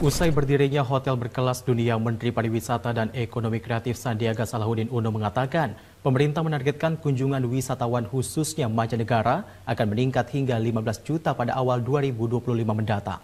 Usai berdirinya hotel berkelas dunia, Menteri Pariwisata dan Ekonomi Kreatif Sandiaga Salahuddin Uno mengatakan, pemerintah menargetkan kunjungan wisatawan khususnya mancanegara akan meningkat hingga 15 juta pada awal 2025 mendatang.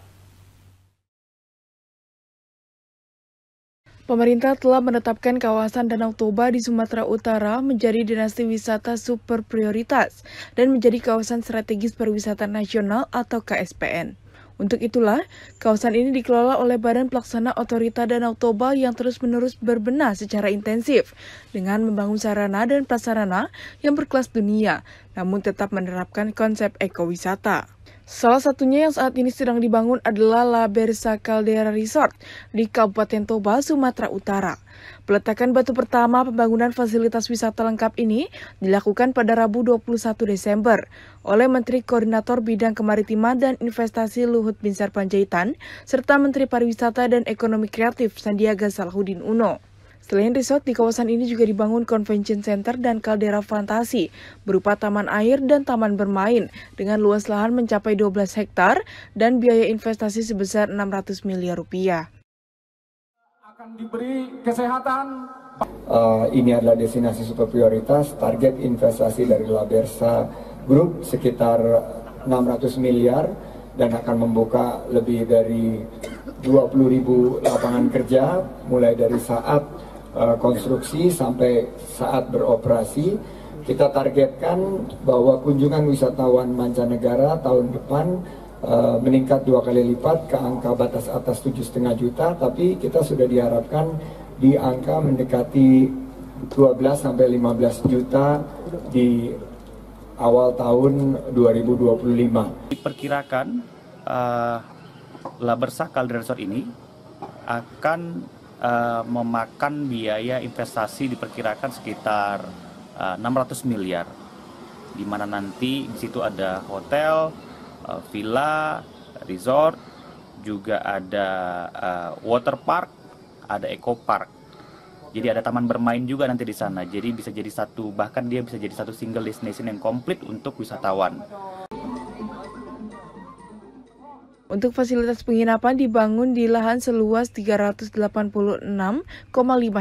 Pemerintah telah menetapkan kawasan Danau Toba di Sumatera Utara menjadi dinasti wisata super prioritas dan menjadi kawasan strategis perwisata nasional atau KSPN. Untuk itulah, kawasan ini dikelola oleh Badan Pelaksana Otorita Danau Toba yang terus-menerus berbenah secara intensif dengan membangun sarana dan prasarana yang berkelas dunia, namun tetap menerapkan konsep ekowisata. Salah satunya yang saat ini sedang dibangun adalah La Bersa Caldera Resort di Kabupaten Toba, Sumatera Utara. Peletakan batu pertama pembangunan fasilitas wisata lengkap ini dilakukan pada Rabu 21 Desember oleh Menteri Koordinator Bidang Kemaritiman dan Investasi Luhut Binsar Panjaitan serta Menteri Pariwisata dan Ekonomi Kreatif Sandiaga Salahuddin Uno. Selain resort, di kawasan ini juga dibangun convention center dan kaldera fantasi berupa taman air dan taman bermain dengan luas lahan mencapai 12 hektar dan biaya investasi sebesar 600 miliar rupiah. Akan diberi kesehatan. Uh, ini adalah destinasi super prioritas, target investasi dari Labersa Group sekitar 600 miliar dan akan membuka lebih dari 20.000 lapangan kerja mulai dari saat Eh, konstruksi sampai saat beroperasi kita targetkan bahwa kunjungan wisatawan mancanegara tahun depan uh, meningkat dua kali lipat ke angka batas atas tujuh setengah juta tapi kita sudah diharapkan di angka mendekati 12 sampai 15 juta di awal tahun 2025. Diperkirakan uh, eh, Labersakal Resort ini akan Eh, memakan biaya investasi diperkirakan sekitar uh, eh, 600 miliar di mana nanti di situ ada hotel, uh, villa, resort, juga ada uh, water park, ada eco park. Jadi ada taman bermain juga nanti di sana. Jadi bisa jadi satu bahkan dia bisa jadi satu single destination yang komplit untuk wisatawan. Untuk fasilitas penginapan dibangun di lahan seluas 386,5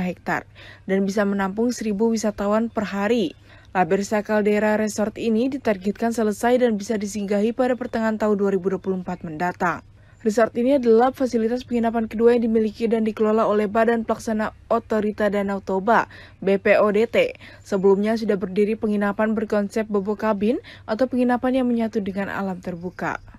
hektar dan bisa menampung 1.000 wisatawan per hari. Labirsa Caldera Resort ini ditargetkan selesai dan bisa disinggahi pada pertengahan tahun 2024 mendatang. Resort ini adalah fasilitas penginapan kedua yang dimiliki dan dikelola oleh Badan Pelaksana Otorita Danau Toba, BPODT. Sebelumnya sudah berdiri penginapan berkonsep bobo kabin atau penginapan yang menyatu dengan alam terbuka.